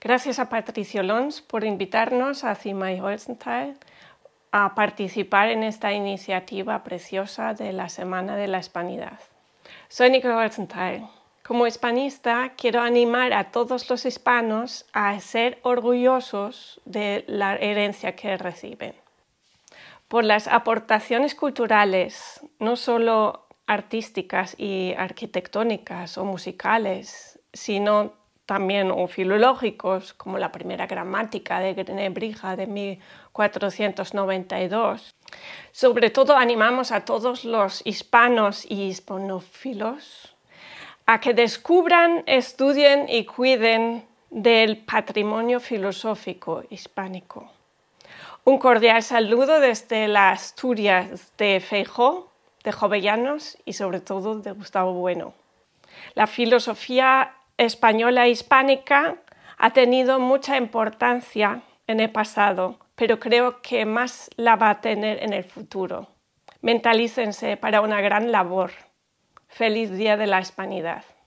Gracias a Patricio Lons por invitarnos a Cima y Holzenthal a participar en esta iniciativa preciosa de la Semana de la Hispanidad. Soy Nico Holzenthal. Como hispanista, quiero animar a todos los hispanos a ser orgullosos de la herencia que reciben. Por las aportaciones culturales, no solo artísticas y arquitectónicas o musicales, sino también o filológicos, como la primera gramática de Grenebrija de 1492. Sobre todo animamos a todos los hispanos y hispanófilos a que descubran, estudien y cuiden del patrimonio filosófico hispánico. Un cordial saludo desde las Asturias de Feijó, de Jovellanos y sobre todo de Gustavo Bueno. La filosofía española e hispánica ha tenido mucha importancia en el pasado, pero creo que más la va a tener en el futuro. Mentalícense para una gran labor. Feliz Día de la Hispanidad.